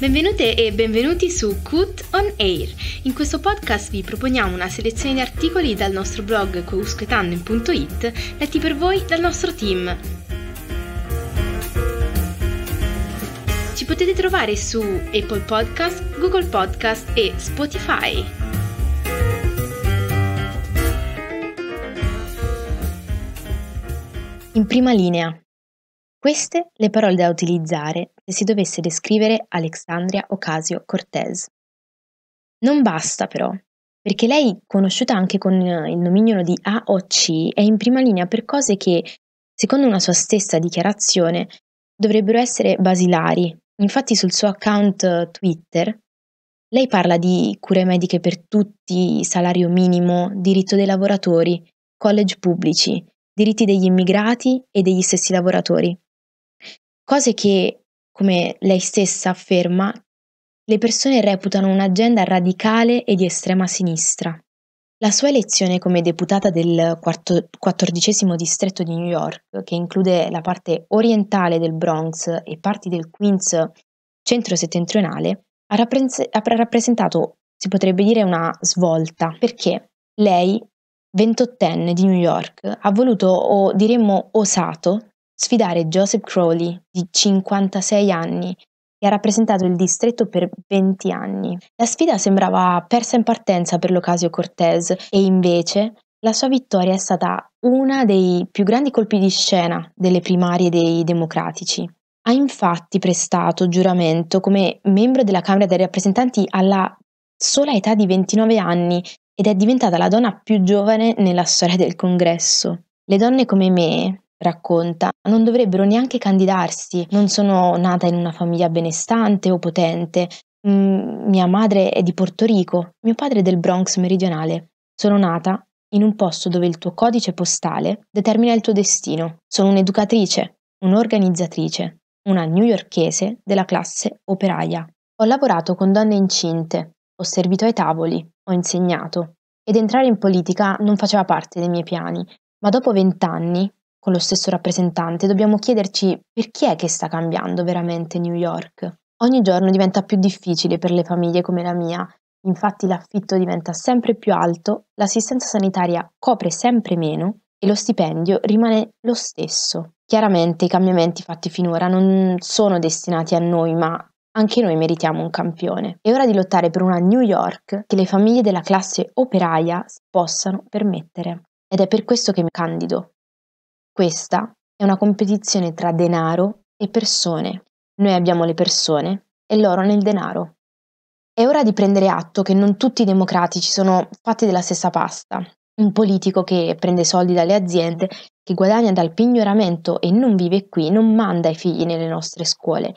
Benvenute e benvenuti su Cut on Air. In questo podcast vi proponiamo una selezione di articoli dal nostro blog cousquetannem.it letti per voi dal nostro team. Ci potete trovare su Apple Podcast, Google Podcast e Spotify. In prima linea, queste le parole da utilizzare se si dovesse descrivere Alexandria Ocasio-Cortez. Non basta però, perché lei, conosciuta anche con eh, il nomignolo di AOC, è in prima linea per cose che, secondo una sua stessa dichiarazione, dovrebbero essere basilari. Infatti sul suo account Twitter lei parla di cure mediche per tutti, salario minimo, diritto dei lavoratori, college pubblici, diritti degli immigrati e degli stessi lavoratori cose che, come lei stessa afferma, le persone reputano un'agenda radicale e di estrema sinistra. La sua elezione come deputata del quattordicesimo distretto di New York, che include la parte orientale del Bronx e parti del Queens centro-settentrionale, ha, rappres- ha rappresentato, si potrebbe dire, una svolta, perché lei, ventottenne di New York, ha voluto, o diremmo osato, sfidare Joseph Crowley, di 56 anni, che ha rappresentato il distretto per 20 anni. La sfida sembrava persa in partenza per l'Ocasio Cortez e invece la sua vittoria è stata uno dei più grandi colpi di scena delle primarie dei democratici. Ha infatti prestato giuramento come membro della Camera dei rappresentanti alla sola età di 29 anni ed è diventata la donna più giovane nella storia del congresso. Le donne come me racconta, non dovrebbero neanche candidarsi. Non sono nata in una famiglia benestante o potente. Mm, mia madre è di Porto Rico, mio padre è del Bronx meridionale. Sono nata in un posto dove il tuo codice postale determina il tuo destino. Sono un'educatrice, un'organizzatrice, una newyorkese della classe operaia. Ho lavorato con donne incinte, ho servito ai tavoli, ho insegnato. Ed entrare in politica non faceva parte dei miei piani, ma dopo vent'anni con lo stesso rappresentante, dobbiamo chiederci perché è che sta cambiando veramente New York. Ogni giorno diventa più difficile per le famiglie come la mia, infatti l'affitto diventa sempre più alto, l'assistenza sanitaria copre sempre meno e lo stipendio rimane lo stesso. Chiaramente i cambiamenti fatti finora non sono destinati a noi, ma anche noi meritiamo un campione. È ora di lottare per una New York che le famiglie della classe operaia possano permettere. Ed è per questo che mi candido questa è una competizione tra denaro e persone. Noi abbiamo le persone e loro nel denaro. È ora di prendere atto che non tutti i democratici sono fatti della stessa pasta. Un politico che prende soldi dalle aziende, che guadagna dal pignoramento e non vive qui, non manda i figli nelle nostre scuole,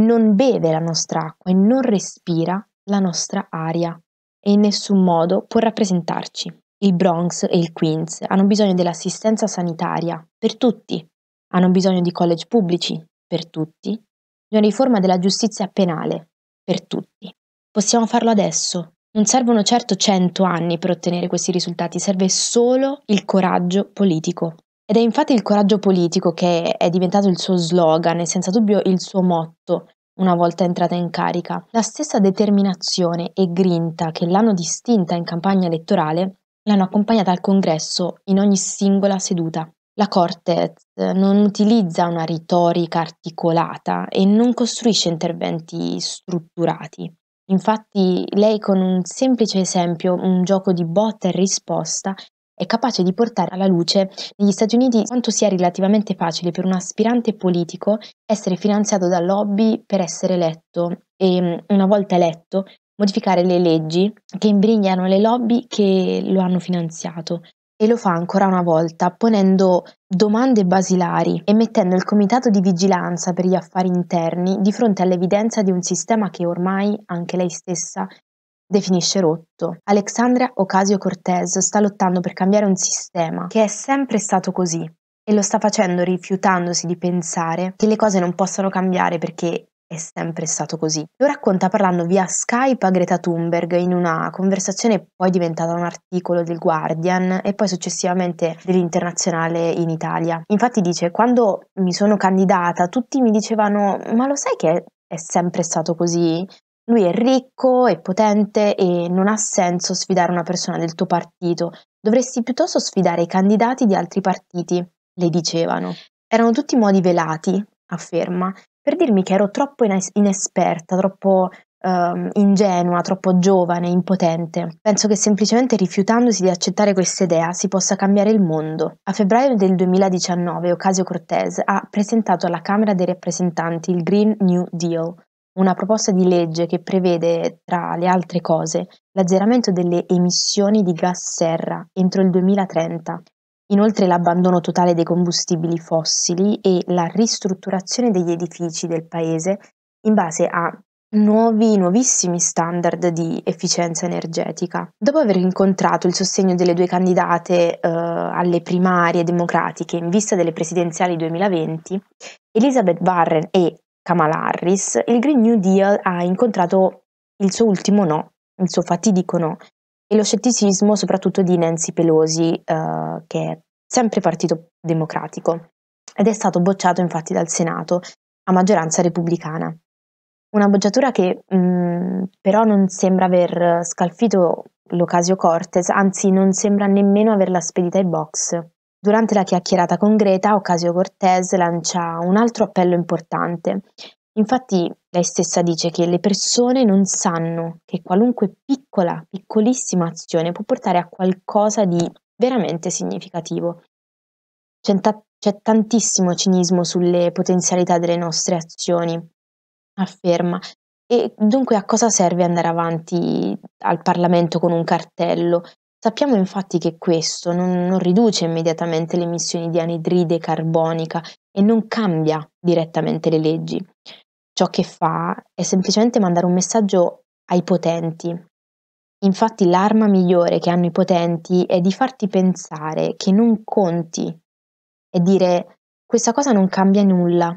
non beve la nostra acqua e non respira la nostra aria e in nessun modo può rappresentarci. Il Bronx e il Queens hanno bisogno dell'assistenza sanitaria per tutti, hanno bisogno di college pubblici per tutti, di una riforma della giustizia penale per tutti. Possiamo farlo adesso. Non servono certo 100 anni per ottenere questi risultati, serve solo il coraggio politico. Ed è infatti il coraggio politico che è diventato il suo slogan e senza dubbio il suo motto una volta entrata in carica. La stessa determinazione e grinta che l'hanno distinta in campagna elettorale l'hanno accompagnata al congresso in ogni singola seduta. La Cortez eh, non utilizza una retorica articolata e non costruisce interventi strutturati. Infatti lei con un semplice esempio, un gioco di botta e risposta, è capace di portare alla luce negli Stati Uniti quanto sia relativamente facile per un aspirante politico essere finanziato da lobby per essere eletto e mm, una volta eletto modificare le leggi che imbrigliano le lobby che lo hanno finanziato e lo fa ancora una volta ponendo domande basilari e mettendo il Comitato di Vigilanza per gli Affari Interni di fronte all'evidenza di un sistema che ormai anche lei stessa definisce rotto. Alexandria Ocasio Cortez sta lottando per cambiare un sistema che è sempre stato così e lo sta facendo rifiutandosi di pensare che le cose non possano cambiare perché è sempre stato così. Lo racconta parlando via Skype a Greta Thunberg in una conversazione poi diventata un articolo del Guardian e poi successivamente dell'Internazionale in Italia. Infatti dice: Quando mi sono candidata, tutti mi dicevano: Ma lo sai che è sempre stato così? Lui è ricco, è potente e non ha senso sfidare una persona del tuo partito. Dovresti piuttosto sfidare i candidati di altri partiti, le dicevano. Erano tutti modi velati, afferma, per dirmi che ero troppo ines- inesperta, troppo eh, ingenua, troppo giovane, impotente. Penso che semplicemente rifiutandosi di accettare questa idea si possa cambiare il mondo. A febbraio del 2019 Ocasio Cortez ha presentato alla Camera dei rappresentanti il Green New Deal, una proposta di legge che prevede, tra le altre cose, l'azzeramento delle emissioni di gas serra entro il 2030 Inoltre l'abbandono totale dei combustibili fossili e la ristrutturazione degli edifici del paese in base a nuovi, nuovissimi standard di efficienza energetica. Dopo aver incontrato il sostegno delle due candidate eh, alle primarie democratiche in vista delle presidenziali 2020, Elizabeth Warren e Kamala Harris, il Green New Deal ha incontrato il suo ultimo no, il suo fatidico no, e lo scetticismo soprattutto di Nancy Pelosi, eh, che è sempre partito democratico, ed è stato bocciato infatti dal Senato a maggioranza repubblicana. Una bocciatura che mh, mm, però non sembra aver scalfito l'Ocasio Cortez, anzi non sembra nemmeno averla spedita ai box. Durante la chiacchierata con Greta, Ocasio Cortez lancia un altro appello importante, Infatti lei stessa dice che le persone non sanno che qualunque piccola, piccolissima azione può portare a qualcosa di veramente significativo. C'è, ta- c'è tantissimo cinismo sulle potenzialità delle nostre azioni, afferma. E dunque a cosa serve andare avanti al Parlamento con un cartello? Sappiamo infatti che questo non, non, riduce immediatamente le emissioni di anidride carbonica e non cambia direttamente le leggi ciò che fa è semplicemente mandare un messaggio ai potenti. Infatti l'arma migliore che hanno i potenti è di farti pensare che non conti e dire questa cosa non cambia nulla.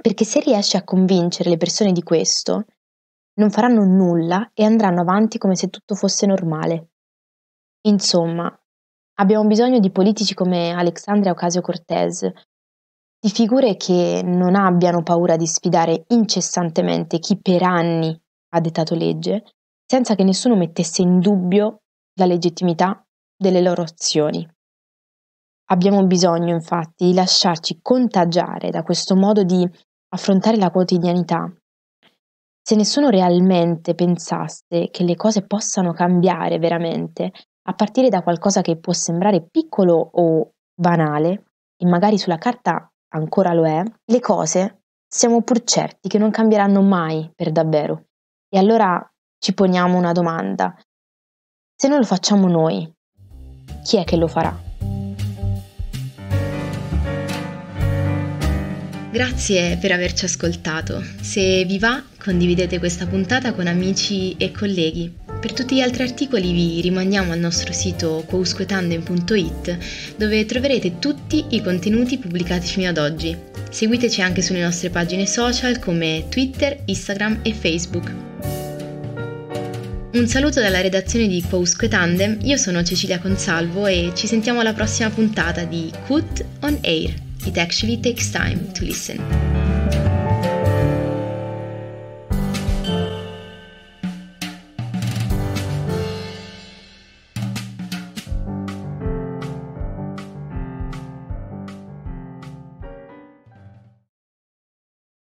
Perché se riesci a convincere le persone di questo, non faranno nulla e andranno avanti come se tutto fosse normale. Insomma, abbiamo bisogno di politici come Alexandria Ocasio Cortez di figure che non abbiano paura di sfidare incessantemente chi per anni ha dettato legge, senza che nessuno mettesse in dubbio la legittimità delle loro azioni. Abbiamo bisogno infatti di lasciarci contagiare da questo modo di affrontare la quotidianità. Se nessuno realmente pensasse che le cose possano cambiare veramente, a partire da qualcosa che può sembrare piccolo o banale, e magari sulla carta ancora lo è, le cose siamo pur certi che non cambieranno mai per davvero. E allora ci poniamo una domanda. Se non lo facciamo noi, chi è che lo farà? Grazie per averci ascoltato. Se vi va, condividete questa puntata con amici e colleghi per tutti gli altri articoli vi rimandiamo al nostro sito quousquetandem.it dove troverete tutti i contenuti pubblicati fino ad oggi. Seguiteci anche sulle nostre pagine social come Twitter, Instagram e Facebook. Un saluto dalla redazione di Quousquetandem, io sono Cecilia Consalvo e ci sentiamo alla prossima puntata di Cut on Air. It actually takes time to listen.